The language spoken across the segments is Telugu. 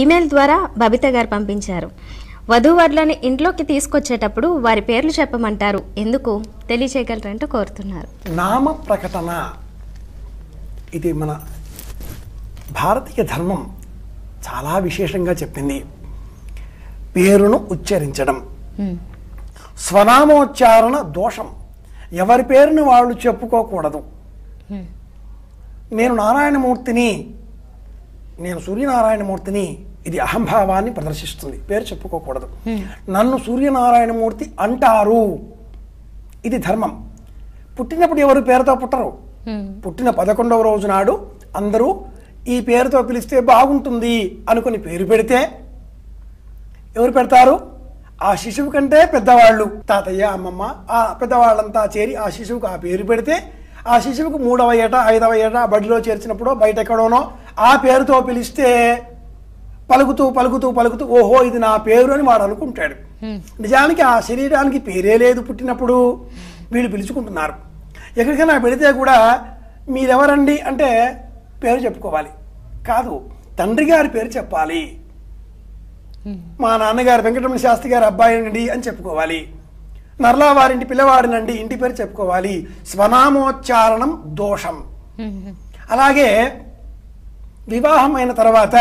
ఈమెయిల్ ద్వారా బబిత గారు పంపించారు వధూవరులని ఇంట్లోకి తీసుకొచ్చేటప్పుడు వారి పేర్లు చెప్పమంటారు ఎందుకు తెలియచేయగలరంటూ కోరుతున్నారు నామ ప్రకటన ఇది మన భారతీయ ధర్మం చాలా విశేషంగా చెప్పింది పేరును ఉచ్చరించడం స్వనామోచ్చారణ దోషం ఎవరి పేరును వాళ్ళు చెప్పుకోకూడదు నేను నారాయణమూర్తిని నేను సూర్యనారాయణమూర్తిని ఇది అహంభావాన్ని ప్రదర్శిస్తుంది పేరు చెప్పుకోకూడదు నన్ను సూర్యనారాయణమూర్తి అంటారు ఇది ధర్మం పుట్టినప్పుడు ఎవరు పేరుతో పుట్టరు పుట్టిన పదకొండవ రోజు నాడు అందరూ ఈ పేరుతో పిలిస్తే బాగుంటుంది అనుకుని పేరు పెడితే ఎవరు పెడతారు ఆ శిశువు కంటే పెద్దవాళ్ళు తాతయ్య అమ్మమ్మ ఆ పెద్దవాళ్ళంతా చేరి ఆ శిశువుకు ఆ పేరు పెడితే ఆ శిశువుకు మూడవ ఏట ఐదవ ఏట బడిలో చేర్చినప్పుడు బయట ఎక్కడోనో ఆ పేరుతో పిలిస్తే పలుకుతూ పలుకుతూ పలుకుతూ ఓహో ఇది నా పేరు అని వాడు అనుకుంటాడు నిజానికి ఆ శరీరానికి పేరే లేదు పుట్టినప్పుడు వీళ్ళు పిలుచుకుంటున్నారు ఎక్కడికైనా పెడితే కూడా మీరెవరండి అంటే పేరు చెప్పుకోవాలి కాదు తండ్రి గారి పేరు చెప్పాలి మా నాన్నగారు వెంకటరమణ శాస్త్రి అబ్బాయి అండి అని చెప్పుకోవాలి నర్లా వారింటి పిల్లవాడినండి ఇంటి పేరు చెప్పుకోవాలి స్వనామోచ్చారణం దోషం అలాగే వివాహమైన తర్వాత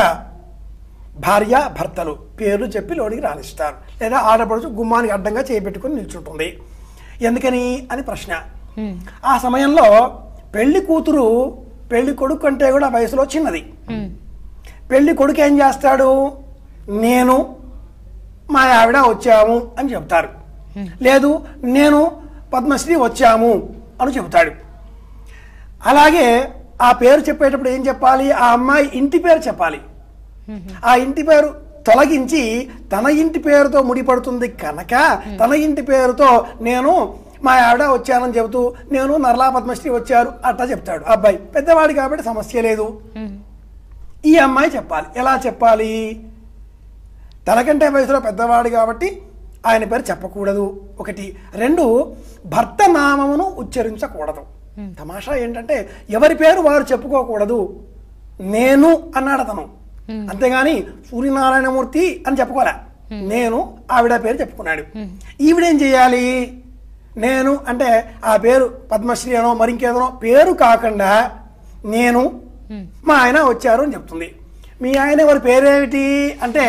భార్య భర్తలు పేర్లు చెప్పి లోడికి రాణిస్తారు లేదా ఆడపడుచు గుమ్మానికి అడ్డంగా చేపెట్టుకుని నిల్చుంటుంది ఎందుకని అని ప్రశ్న ఆ సమయంలో పెళ్లి కూతురు పెళ్లి కొడుకు అంటే కూడా వయసులో చిన్నది పెళ్లి కొడుకు ఏం చేస్తాడు నేను మా ఆవిడ వచ్చాము అని చెబుతారు లేదు నేను పద్మశ్రీ వచ్చాము అని చెబుతాడు అలాగే ఆ పేరు చెప్పేటప్పుడు ఏం చెప్పాలి ఆ అమ్మాయి ఇంటి పేరు చెప్పాలి ఆ ఇంటి పేరు తొలగించి తన ఇంటి పేరుతో ముడిపడుతుంది కనుక తన ఇంటి పేరుతో నేను మా ఆవిడ వచ్చానని చెబుతూ నేను నర్లా పద్మశ్రీ వచ్చారు అట్టా చెప్తాడు అబ్బాయి పెద్దవాడు కాబట్టి సమస్య లేదు ఈ అమ్మాయి చెప్పాలి ఎలా చెప్పాలి తనకంటే వయసులో పెద్దవాడు కాబట్టి ఆయన పేరు చెప్పకూడదు ఒకటి రెండు భర్త నామమును ఉచ్చరించకూడదు Hmm. తమాషా ఏంటంటే ఎవరి పేరు వారు చెప్పుకోకూడదు నేను అన్నాడు అతను hmm. అంతేగాని సూర్యనారాయణమూర్తి అని చెప్పుకోలే hmm. నేను ఆవిడ పేరు చెప్పుకున్నాడు ఈవిడేం చేయాలి నేను అంటే ఆ పేరు పద్మశ్రీ అనో మరింకేదనో పేరు కాకుండా నేను మా ఆయన వచ్చారు అని చెప్తుంది మీ ఆయన వారి పేరేమిటి అంటే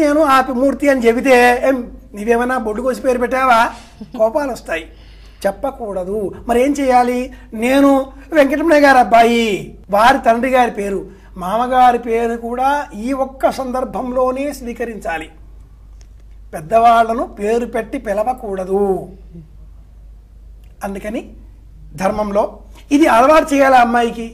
నేను ఆ మూర్తి అని చెబితే ఏం నీవేమైనా బొడ్డు కోసి పేరు పెట్టావా కోపాలు వస్తాయి చెప్పకూడదు మరి ఏం చేయాలి నేను వెంకటరమణ గారి అబ్బాయి వారి తండ్రి గారి పేరు మామగారి పేరు కూడా ఈ ఒక్క సందర్భంలోనే స్వీకరించాలి పెద్దవాళ్లను పేరు పెట్టి పిలవకూడదు అందుకని ధర్మంలో ఇది అలవాటు చేయాలి అమ్మాయికి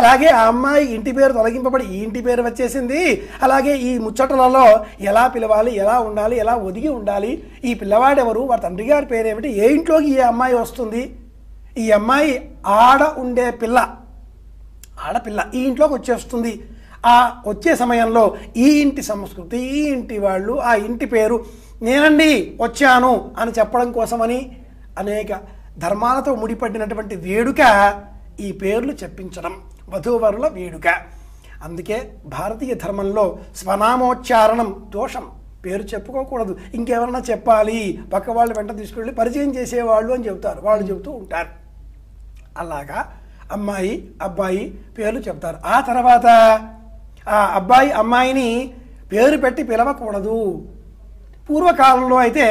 అలాగే ఆ అమ్మాయి ఇంటి పేరు తొలగింపబడి ఈ ఇంటి పేరు వచ్చేసింది అలాగే ఈ ముచ్చటలలో ఎలా పిలవాలి ఎలా ఉండాలి ఎలా ఒదిగి ఉండాలి ఈ పిల్లవాడెవరు వారి తండ్రి గారి పేరేమిటి ఏ ఇంట్లోకి ఈ అమ్మాయి వస్తుంది ఈ అమ్మాయి ఆడ ఉండే పిల్ల ఆడపిల్ల ఈ ఇంట్లోకి వచ్చేస్తుంది ఆ వచ్చే సమయంలో ఈ ఇంటి సంస్కృతి ఈ ఇంటి వాళ్ళు ఆ ఇంటి పేరు నేనండి వచ్చాను అని చెప్పడం కోసమని అనేక ధర్మాలతో ముడిపడినటువంటి వేడుక ఈ పేర్లు చెప్పించడం వధూవరుల వేడుక అందుకే భారతీయ ధర్మంలో స్వనామోచ్చారణం దోషం పేరు చెప్పుకోకూడదు ఇంకెవరన్నా చెప్పాలి పక్క వాళ్ళు వెంట తీసుకెళ్ళి పరిచయం చేసేవాళ్ళు అని చెబుతారు వాళ్ళు చెబుతూ ఉంటారు అలాగా అమ్మాయి అబ్బాయి పేర్లు చెప్తారు ఆ తర్వాత ఆ అబ్బాయి అమ్మాయిని పేరు పెట్టి పిలవకూడదు పూర్వకాలంలో అయితే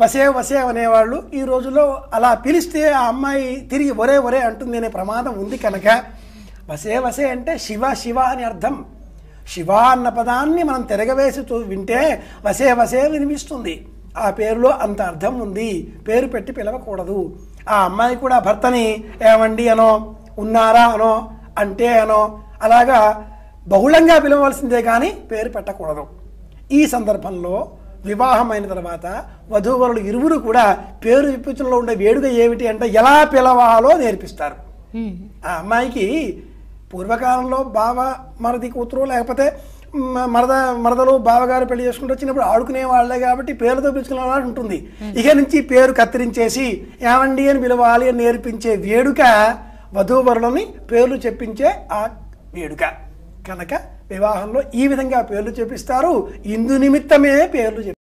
వసే వసే అనేవాళ్ళు ఈ రోజుల్లో అలా పిలిస్తే ఆ అమ్మాయి తిరిగి ఒరే ఒరే అంటుంది అనే ప్రమాదం ఉంది కనుక వసే వసే అంటే శివ శివ అని అర్థం శివ అన్న పదాన్ని మనం తిరగవేసి వింటే వసే వసే వినిపిస్తుంది ఆ పేరులో అంత అర్థం ఉంది పేరు పెట్టి పిలవకూడదు ఆ అమ్మాయి కూడా భర్తని ఏమండి అనో ఉన్నారా అనో అంటే అనో అలాగా బహుళంగా పిలవలసిందే కానీ పేరు పెట్టకూడదు ఈ సందర్భంలో వివాహమైన తర్వాత వధూవరులు ఇరువురు కూడా పేరు విపుచంలో ఉండే వేడుక ఏమిటి అంటే ఎలా పిలవాలో నేర్పిస్తారు ఆ అమ్మాయికి పూర్వకాలంలో బావ మరది కూతురు లేకపోతే మరద మరదలు బావగారు పెళ్లి చేసుకుంటూ వచ్చినప్పుడు ఆడుకునే వాళ్ళే కాబట్టి పేరుతో పిలుచుకునే వాళ్ళు ఉంటుంది ఇక నుంచి పేరు కత్తిరించేసి ఏమండి అని పిలవాలి అని నేర్పించే వేడుక వధూవరులని పేర్లు చెప్పించే ఆ వేడుక కనుక వివాహంలో ఈ విధంగా పేర్లు చెప్పిస్తారు ఇందు నిమిత్తమే పేర్లు